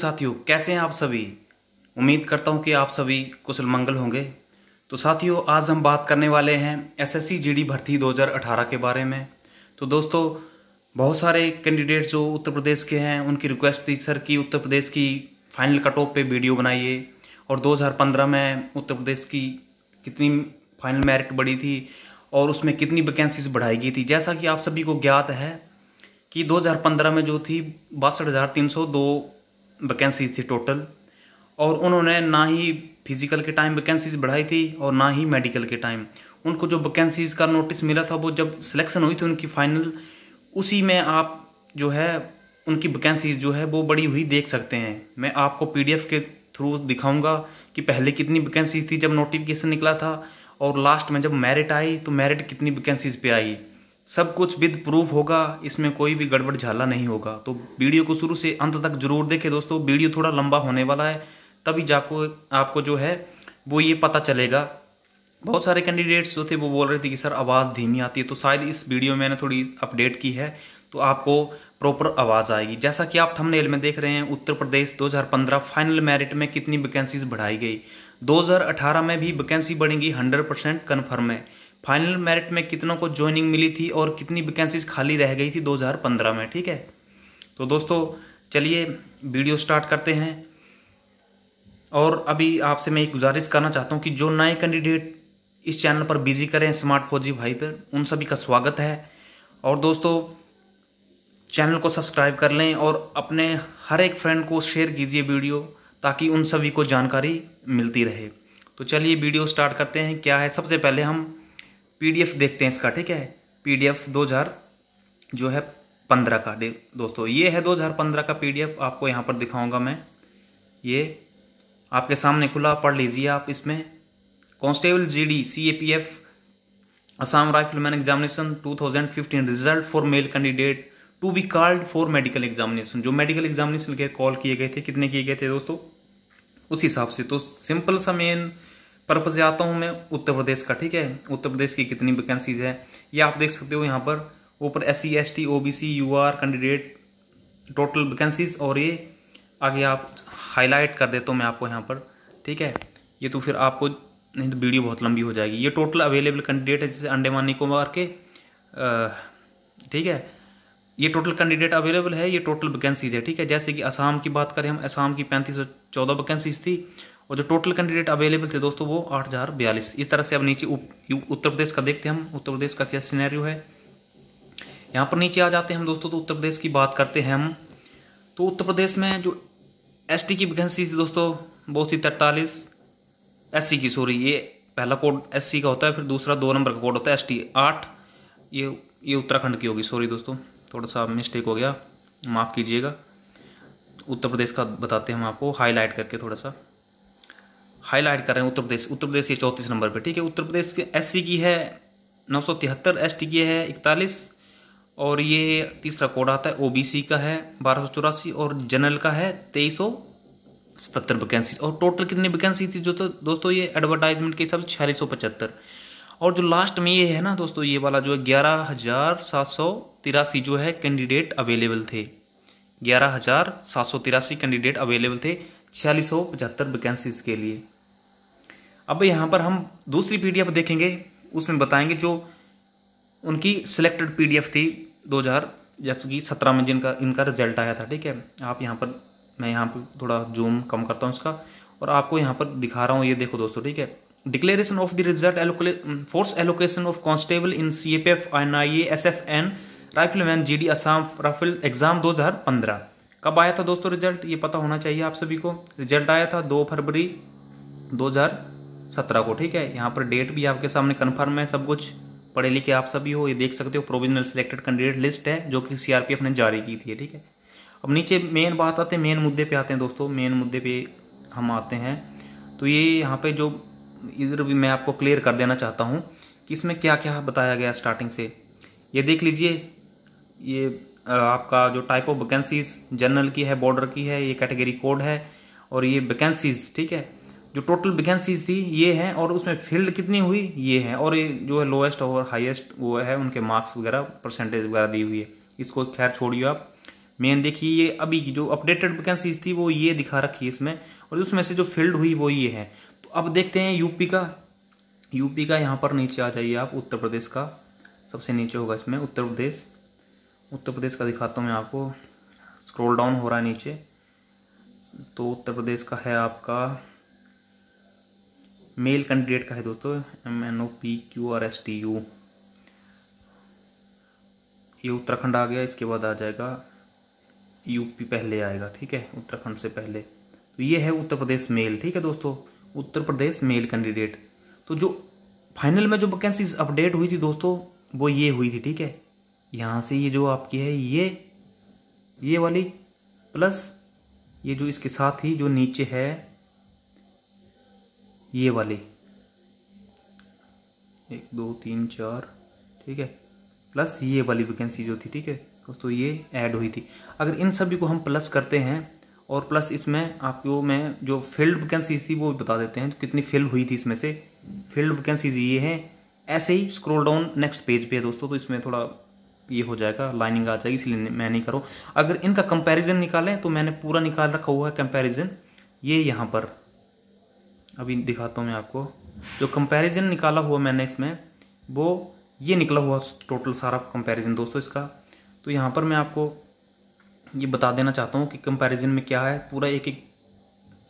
साथियों कैसे हैं आप सभी उम्मीद करता हूं कि आप सभी कुशल मंगल होंगे तो साथियों आज हम बात करने वाले हैं एसएससी जीडी भर्ती 2018 के बारे में तो दोस्तों बहुत सारे कैंडिडेट जो उत्तर प्रदेश के हैं उनकी रिक्वेस्ट थी सर कि उत्तर प्रदेश की फाइनल कट ऑफ पर वीडियो बनाइए और 2015 में उत्तर प्रदेश की कितनी फाइनल मेरिट बढ़ी थी और उसमें कितनी वैकेंसीज बढ़ाई गई थी जैसा कि आप सभी को ज्ञात है कि 2015 में जो थी बासठ हज़ार तीन सौ दो वैकेंसीज थी टोटल और उन्होंने ना ही फिजिकल के टाइम वैकेंसीज बढ़ाई थी और ना ही मेडिकल के टाइम उनको जो वैकेंसीज का नोटिस मिला था वो जब सिलेक्शन हुई थी उनकी फाइनल उसी में आप जो है उनकी वैकेंसीज जो है वो बड़ी हुई देख सकते हैं मैं आपको पी के थ्रू दिखाऊंगा कि पहले कितनी वैकेंसीज थी जब नोटिफिकेशन निकला था और लास्ट में जब मेरिट आई तो मेरिट कितनी वैकेंसीज पे आई सब कुछ विद प्रूफ होगा इसमें कोई भी गड़बड़ झाला नहीं होगा तो वीडियो को शुरू से अंत तक जरूर देखें दोस्तों वीडियो थोड़ा लंबा होने वाला है तभी जाको आपको जो है वो ये पता चलेगा बहुत सारे कैंडिडेट्स जो थे वो बोल रहे थे कि सर आवाज़ धीमी आती है तो शायद इस वीडियो में मैंने थोड़ी अपडेट की है तो आपको प्रॉपर आवाज़ आएगी जैसा कि आप थंबनेल में देख रहे हैं उत्तर प्रदेश 2015 फाइनल मेरिट में कितनी वैकेंसीज बढ़ाई गई 2018 में भी वैकेंसी बढ़ेंगी 100 परसेंट कन्फर्म है फाइनल मेरिट में कितनों को ज्वाइनिंग मिली थी और कितनी वैकेंसीज खाली रह गई थी 2015 में ठीक है तो दोस्तों चलिए वीडियो स्टार्ट करते हैं और अभी आपसे मैं एक गुजारिश करना चाहता हूँ कि जो नए कैंडिडेट इस चैनल पर बिजी करें स्मार्ट फोजी भाई पर उन सभी का स्वागत है और दोस्तों चैनल को सब्सक्राइब कर लें और अपने हर एक फ्रेंड को शेयर कीजिए वीडियो ताकि उन सभी को जानकारी मिलती रहे तो चलिए वीडियो स्टार्ट करते हैं क्या है सबसे पहले हम पीडीएफ देखते हैं इसका ठीक है पीडीएफ 2000 जो है पंद्रह का दोस्तों ये है 2015 का पीडीएफ आपको यहाँ पर दिखाऊंगा मैं ये आपके सामने खुला पढ़ लीजिए आप इसमें A G D C A P F Assam rifleman examination 2015 result for male candidate to be called for medical examination जो मेडिकल एग्जामिनेशन के कॉल किए गए थे कितने किए गए थे दोस्तों उस हिसाब से तो सिंपल सा मेन पर्पज से आता हूँ मैं उत्तर प्रदेश का ठीक है उत्तर प्रदेश की कितनी वैकेंसीज है ये आप देख सकते हो यहाँ पर ऊपर S C S T O B C U R candidate total vacancies और ये आगे आप हाईलाइट कर देता हूँ मैं आपको यहाँ पर ठीक है ये तो फिर आपको नहीं तो वीडियो बहुत लंबी हो जाएगी ये टोटल अवेलेबल कैंडिडेट है जैसे अंडेमान निकोबार के ठीक है ये टोटल कैंडिडेट अवेलेबल है ये टोटल वैकेंसीज है ठीक है जैसे कि असम की बात करें हम असम की पैंतीस सौ चौदह वैकेंसीज थी और जो टोटल कैंडिडेट अवेलेबल थे दोस्तों वो आठ हज़ार बयालीस इस तरह से अब नीचे उत्तर प्रदेश का देखते हैं हम उत्तर प्रदेश का क्या सिनेरियो है यहाँ पर नीचे आ जाते हैं हम दोस्तों तो उत्तर प्रदेश की बात करते हैं हम तो उत्तर प्रदेश में जो एस की वैकेंसी थी दोस्तों वो थी तैतालीस एस की सॉरी ये पहला कोड एस का होता है फिर दूसरा दो नंबर का कोड होता है एस टी आठ ये ये उत्तराखंड की होगी सॉरी दोस्तों थोड़ा सा मिस्टेक हो गया माफ़ कीजिएगा उत्तर प्रदेश का बताते हैं हम आपको हाईलाइट करके थोड़ा सा हाईलाइट कर रहे हैं उत्तर प्रदेश उत्तर प्रदेश ये चौंतीस नंबर पे ठीक है उत्तर प्रदेश के एस की है नौ सौ तिहत्तर एस टी की है इकतालीस और ये तीसरा कोड आता है ओ का है बारह सौ चौरासी और जनरल का है तेईस सौ सतहत्तर वैकेंसी और टोटल कितनी वैकेंसी थी जो तो दोस्तों ये एडवर्टाइजमेंट के हिसाब से छियालीस सौ पचहत्तर और जो लास्ट में ये है ना दोस्तों ये वाला जो है ग्यारह हज़ार सात सौ तिरासी जो है कैंडिडेट अवेलेबल थे ग्यारह हज़ार सात सौ तिरासी कैंडिडेट अवेलेबल थे छियालीस सौ पचहत्तर वैकेंसीज के लिए अब यहाँ पर हम दूसरी पी देखेंगे उसमें बताएंगे जो उनकी सिलेक्टेड पी थी दो जबकि सत्रह में जिनका इनका रिजल्ट आया था ठीक है आप यहाँ पर मैं यहाँ पर थोड़ा जूम कम करता हूँ उसका और आपको यहाँ पर दिखा रहा हूँ ये देखो दोस्तों ठीक है declaration of the result force allocation of constable in C F F N I A S F N rifle man G D Assam rifles exam 2015 कब आया था दोस्तों रिजल्ट ये पता होना चाहिए आप सभी को रिजल्ट आया था दो फरवरी दो सत्रह को ठीक है यहाँ पर डेट भी आपके सामने कन्फर्म है सब कुछ पढ़े लिखे आप सभी हो ये देख सकते हो प्रोविजनल सिलेक्टेड कैंडिडेट लिस्ट है जो कि सीआरपीएफ ने जारी की थी ठीक है अब नीचे मेन बात आते हैं मेन मुद्दे पे आते हैं दोस्तों मेन मुद्दे पे हम आते हैं तो ये यहाँ पे जो इधर भी मैं आपको क्लियर कर देना चाहता हूँ कि इसमें क्या क्या बताया गया स्टार्टिंग से ये देख लीजिए ये आपका जो टाइप ऑफ वैकेंसीज जनरल की है बॉर्डर की है ये कैटेगरी कोड है और ये वैकेंसीज ठीक है जो टोटल वैकेंसीज थी ये है और उसमें फील्ड कितनी हुई ये है और ये जो है लोएस्ट और हाईएस्ट वो है उनके मार्क्स वगैरह परसेंटेज वगैरह दी हुई है इसको खैर छोड़िए आप मेन देखिए ये अभी की जो अपडेटेड वैकेंसीज थी वो ये दिखा रखी है इसमें और उसमें से जो फील्ड हुई वो ये है तो अब देखते हैं यूपी का यूपी का यहाँ पर नीचे आ जाइए आप उत्तर प्रदेश का सबसे नीचे होगा इसमें उत्तर प्रदेश उत्तर प्रदेश का दिखाता हूँ मैं आपको स्क्रोल डाउन हो रहा है नीचे तो उत्तर प्रदेश का है आपका मेल कैंडिडेट का है दोस्तों M N O P Q R S T U ये उत्तराखंड आ गया इसके बाद आ जाएगा यूपी पहले आएगा ठीक है उत्तराखंड से पहले तो ये है उत्तर प्रदेश मेल ठीक है दोस्तों उत्तर प्रदेश मेल कैंडिडेट तो जो फाइनल में जो वैकेंसीज अपडेट हुई थी दोस्तों वो ये हुई थी ठीक है यहाँ से ये जो आपकी है ये ये वाली प्लस ये जो इसके साथ ही जो नीचे है ये वाली एक दो तीन चार ठीक है प्लस ये वाली वैकेंसी जो थी ठीक है दोस्तों ये ऐड हुई थी अगर इन सभी को हम प्लस करते हैं और प्लस इसमें आपको मैं जो फील्ड वैकेंसीज थी वो बता देते हैं तो कितनी फिल हुई थी इसमें से फील्ड वैकेंसीज ये हैं ऐसे ही स्क्रॉल डाउन नेक्स्ट पेज पे है दोस्तों तो इसमें थोड़ा ये हो जाएगा लाइनिंग आ जाएगी इसलिए मैं नहीं करूँ अगर इनका कंपेरिजन निकालें तो मैंने पूरा निकाल रखा हुआ है कंपेरिजन ये यहाँ पर अभी दिखाता हूँ मैं आपको जो कंपैरिजन निकाला हुआ मैंने इसमें वो ये निकला हुआ टोटल सारा कंपैरिजन दोस्तों इसका तो यहाँ पर मैं आपको ये बता देना चाहता हूँ कि कंपैरिजन में क्या है पूरा एक एक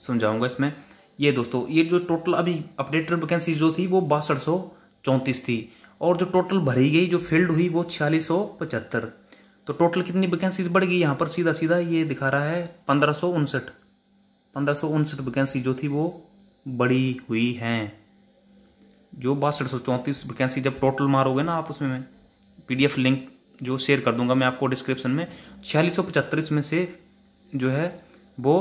समझाऊँगा इसमें ये दोस्तों ये जो टोटल अभी अपडेटेड वैकेंसी जो थी वो बासठ सौ चौंतीस थी और जो टोटल भरी गई जो फील्ड हुई वो छियालीस सौ पचहत्तर तो टोटल कितनी वैकेंसीज बढ़ गई यहाँ पर सीधा सीधा ये दिखा रहा है पंद्रह सौ उनसठ पंद्रह सौ उनसठ वैकेंसी जो थी वो बड़ी हुई हैं जो बासठ सौ चौंतीस वैकेंसी जब टोटल मारोगे ना आप उसमें मैं पीडीएफ लिंक जो शेयर कर दूंगा मैं आपको डिस्क्रिप्शन में छियालीस सौ पचहत्तर इसमें से जो है वो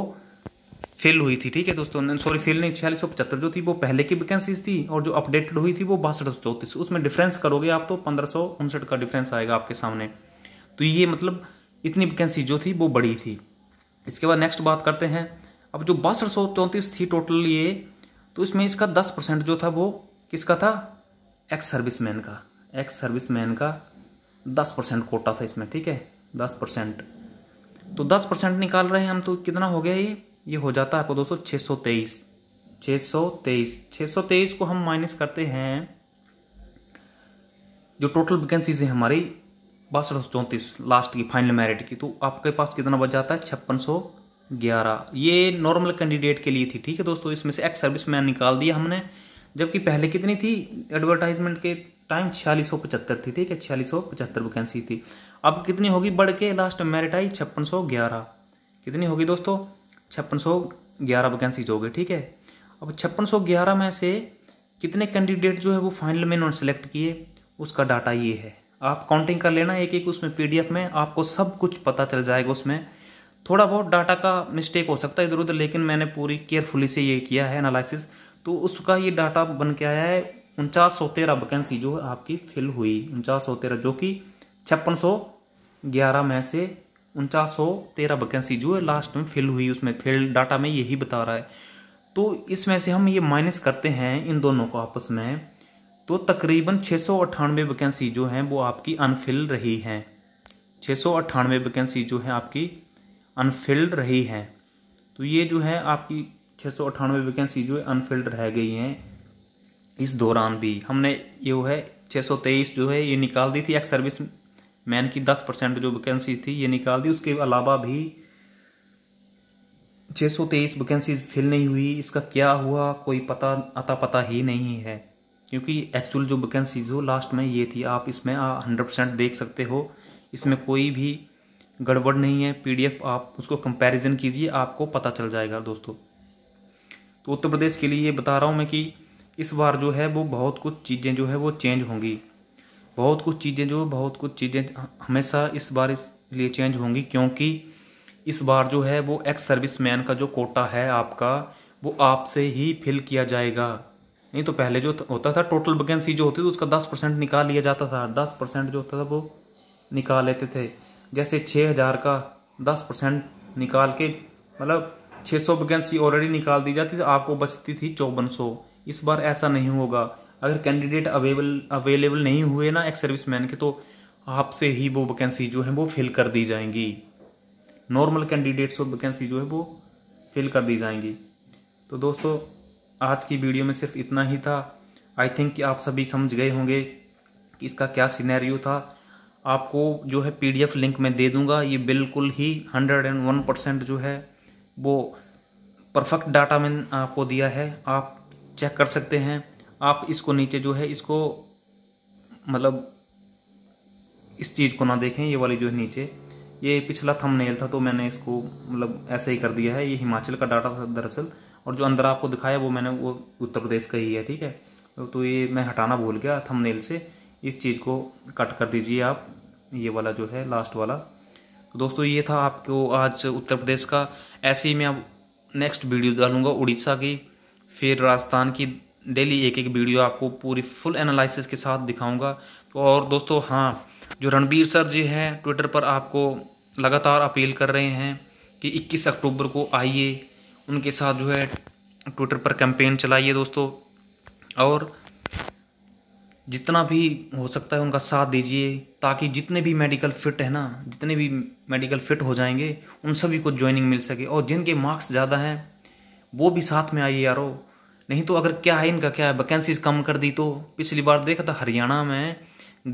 फिल हुई थी ठीक है दोस्तों सॉरी फिल नहीं छियालीस सौ पचहत्तर जो थी वो पहले की वैकेंसीज थी और जो अपडेटेड हुई थी वो बासठ सौ चौंतीस उसमें डिफरेंस करोगे आप तो पंद्रह सौ उनसठ का डिफरेंस आएगा आपके सामने तो ये मतलब इतनी वैकेंसी जो थी वो बड़ी थी इसके बाद नेक्स्ट बात करते हैं अब जो बासठ सौ चौंतीस थी टोटल ये तो इसमें इसका दस परसेंट जो था वो किसका था एक्स सर्विस मैन का एक्स सर्विस मैन का दस परसेंट कोटा था इसमें ठीक है दस परसेंट तो दस परसेंट निकाल रहे हैं हम तो कितना हो गया ये ये हो जाता है आपको दोस्तों छः सौ तेईस छः सौ तेईस छः सौ तेईस को हम माइनस करते हैं जो टोटल वैकेंसीज है हमारी बासठ सौ चौंतीस लास्ट की फाइनल मेरिट की तो आपके पास कितना बच जाता है छप्पन सौ ग्यारह ये नॉर्मल कैंडिडेट के लिए थी ठीक है दोस्तों इसमें से एक्स सर्विस मैन निकाल दिया हमने जबकि पहले कितनी थी एडवर्टाइजमेंट के टाइम छियालीस सौ पचहत्तर थी ठीक है छियालीस सौ पचहत्तर वैकेंसी थी अब कितनी होगी बढ़ के लास्ट मेरिट आई छप्पन सौ ग्यारह कितनी होगी दोस्तों छप्पन सौ ग्यारह जो होगी ठीक है अब छप्पन सौ ग्यारह में से कितने कैंडिडेट जो है वो फाइनल में उन्होंने सेलेक्ट किए उसका डाटा ये है आप काउंटिंग कर लेना एक एक उसमें पीडीएफ में आपको सब कुछ पता चल जाएगा उसमें थोड़ा बहुत डाटा का मिस्टेक हो सकता है इधर उधर लेकिन मैंने पूरी केयरफुली से ये किया है एनालिसिस तो उसका ये डाटा बन के आया है उनचास सौ तेरह वैकेंसी जो आपकी फिल हुई उनचास सौ तेरह जो कि छप्पन सौ ग्यारह में से उनचास सौ तेरह वैकेंसी जो है लास्ट में फिल हुई उसमें फिल डाटा में यही बता रहा है तो इसमें से हम ये माइनस करते हैं इन दोनों को आपस में तो तकरीबन छः सौ अट्ठानवे वैकेंसी जो हैं वो आपकी अनफिल रही हैं छः सौ अट्ठानवे वैकेंसी जो है आपकी अनफिल्ड रही हैं तो ये जो है आपकी छः सौ अट्ठानवे वैकेंसी जो है अनफिल्ड रह गई हैं इस दौरान भी हमने ये है छः सौ तेईस जो है ये निकाल दी थी एक सर्विस मैन की दस परसेंट जो वैकेंसी थी ये निकाल दी उसके अलावा भी छः सौ तेईस वैकेंसी फिल नहीं हुई इसका क्या हुआ कोई पता अता पता ही नहीं है क्योंकि एक्चुअल जो वैकेंसीज हो लास्ट में ये थी आप इसमें हंड्रेड परसेंट देख सकते हो इसमें कोई भी गड़बड़ नहीं है पीडीएफ आप उसको कंपैरिजन कीजिए आपको पता चल जाएगा दोस्तों तो उत्तर प्रदेश के लिए ये बता रहा हूँ मैं कि इस बार जो है वो बहुत कुछ चीज़ें जो है वो चेंज होंगी बहुत कुछ चीज़ें जो बहुत कुछ चीज़ें हमेशा इस बार इस लिए चेंज होंगी क्योंकि इस बार जो है वो एक्स सर्विस मैन का जो कोटा है आपका वो आपसे ही फिल किया जाएगा नहीं तो पहले जो होता था टोटल वैकेंसी जो होती थी उसका दस परसेंट निकाल लिया जाता था दस परसेंट जो होता था वो निकाल लेते थे जैसे छः हज़ार का दस परसेंट निकाल के मतलब छः सौ वैकेंसी ऑलरेडी निकाल दी जाती तो आपको बचती थी चौवन सौ इस बार ऐसा नहीं होगा अगर कैंडिडेट अवेबल अवेलेबल नहीं हुए ना एक्स सर्विस मैन के तो आपसे ही वो वैकेंसी जो है वो फिल कर दी जाएंगी नॉर्मल कैंडिडेट्स और वैकेंसी जो है वो फिल कर दी जाएंगी तो दोस्तों आज की वीडियो में सिर्फ इतना ही था आई थिंक कि आप सभी समझ गए होंगे कि इसका क्या सिनेरियो था आपको जो है पीडीएफ लिंक मैं दे दूंगा ये बिल्कुल ही हंड्रेड एंड वन परसेंट जो है वो परफेक्ट डाटा मैंने आपको दिया है आप चेक कर सकते हैं आप इसको नीचे जो है इसको मतलब इस चीज़ को ना देखें ये वाली जो है नीचे ये पिछला थंबनेल था तो मैंने इसको मतलब ऐसे ही कर दिया है ये हिमाचल का डाटा था दरअसल और जो अंदर आपको दिखाया वो मैंने वो उत्तर प्रदेश का ही है ठीक है तो ये मैं हटाना भूल गया थंबनेल से इस चीज़ को कट कर दीजिए आप ये वाला जो है लास्ट वाला तो दोस्तों ये था आपको आज उत्तर प्रदेश का ऐसे ही मैं अब नेक्स्ट वीडियो डालूँगा उड़ीसा की फिर राजस्थान की डेली एक एक वीडियो आपको पूरी फुल एनालिसिस के साथ दिखाऊंगा तो और दोस्तों हाँ जो रणबीर सर जी हैं ट्विटर पर आपको लगातार अपील कर रहे हैं कि 21 अक्टूबर को आइए उनके साथ जो है ट्विटर पर कैंपेन चलाइए दोस्तों और जितना भी हो सकता है उनका साथ दीजिए ताकि जितने भी मेडिकल फिट है ना जितने भी मेडिकल फिट हो जाएंगे उन सभी को ज्वाइनिंग मिल सके और जिनके मार्क्स ज़्यादा हैं वो भी साथ में आइए यारो नहीं तो अगर क्या है इनका क्या है वैकेंसीज कम कर दी तो पिछली बार देखा था हरियाणा में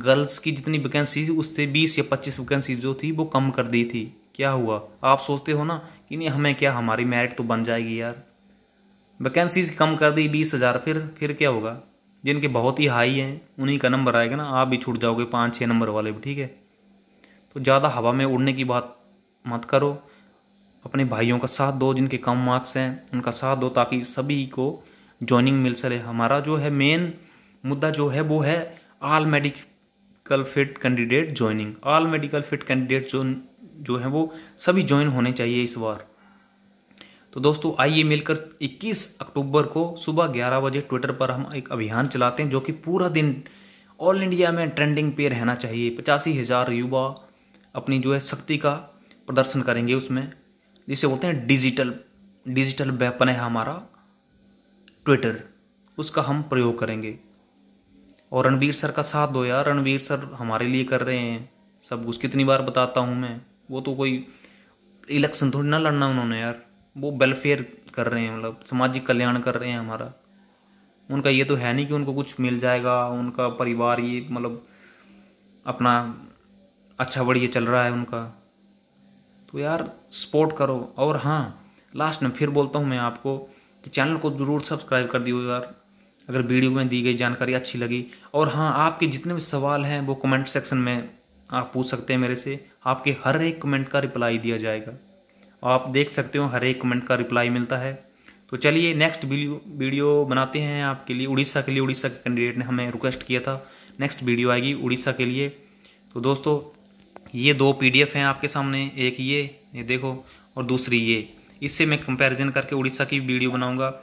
गर्ल्स की जितनी वैकेंसी उससे बीस या पच्चीस वैकेंसी जो थी वो कम कर दी थी क्या हुआ आप सोचते हो ना कि नहीं हमें क्या हमारी मेरिट तो बन जाएगी यार वैकेंसीज कम कर दी बीस हज़ार फिर फिर क्या होगा जिनके बहुत ही हाई हैं उन्हीं का नंबर आएगा ना आप भी छूट जाओगे पाँच छः नंबर वाले भी ठीक है तो ज़्यादा हवा में उड़ने की बात मत करो अपने भाइयों का साथ दो जिनके कम मार्क्स हैं उनका साथ दो ताकि सभी को जॉइनिंग मिल सके हमारा जो है मेन मुद्दा जो है वो है all medical fit candidate joining all medical fit candidate जो जो है वो सभी ज्वाइन होने चाहिए इस बार तो दोस्तों आइए मिलकर 21 अक्टूबर को सुबह 11 बजे ट्विटर पर हम एक अभियान चलाते हैं जो कि पूरा दिन ऑल इंडिया में ट्रेंडिंग पे रहना चाहिए पचासी हज़ार युवा अपनी जो है शक्ति का प्रदर्शन करेंगे उसमें जिसे बोलते हैं डिजिटल डिजिटल वेपन है हमारा ट्विटर उसका हम प्रयोग करेंगे और रणवीर सर का साथ दो यार रणवीर सर हमारे लिए कर रहे हैं सब कुछ कितनी बार बताता हूँ मैं वो तो कोई इलेक्शन थोड़ी ना लड़ना उन्होंने यार वो वेलफेयर कर रहे हैं मतलब सामाजिक कल्याण कर रहे हैं हमारा उनका ये तो है नहीं कि उनको कुछ मिल जाएगा उनका परिवार ये मतलब अपना अच्छा बढ़िया चल रहा है उनका तो यार सपोर्ट करो और हाँ लास्ट में फिर बोलता हूँ मैं आपको कि चैनल को ज़रूर सब्सक्राइब कर दियो यार अगर वीडियो में दी गई जानकारी अच्छी लगी और हाँ आपके जितने भी सवाल हैं वो कमेंट सेक्शन में आप पूछ सकते हैं मेरे से आपके हर एक कमेंट का रिप्लाई दिया जाएगा आप देख सकते हो हर एक कमेंट का रिप्लाई मिलता है तो चलिए नेक्स्ट वीडियो बनाते हैं आपके लिए उड़ीसा के लिए उड़ीसा के कैंडिडेट ने हमें रिक्वेस्ट किया था नेक्स्ट वीडियो आएगी उड़ीसा के लिए तो दोस्तों ये दो पीडीएफ हैं आपके सामने एक ये ये देखो और दूसरी ये इससे मैं कंपैरिजन करके उड़ीसा की वीडियो बनाऊंगा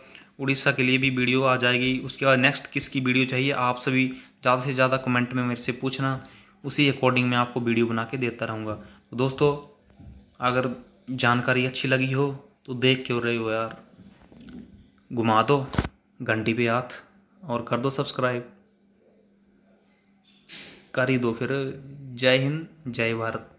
उड़ीसा के लिए भी वीडियो आ जाएगी उसके बाद नेक्स्ट किसकी वीडियो चाहिए आप सभी ज़्यादा से ज़्यादा कमेंट में मेरे से पूछना उसी अकॉर्डिंग मैं आपको वीडियो बना के देता रहूँगा तो दोस्तों अगर जानकारी अच्छी लगी हो तो देख क्यों रहे हो यार घुमा दो घंटी पे हाथ और कर दो सब्सक्राइब कर ही दो फिर जय हिंद जय भारत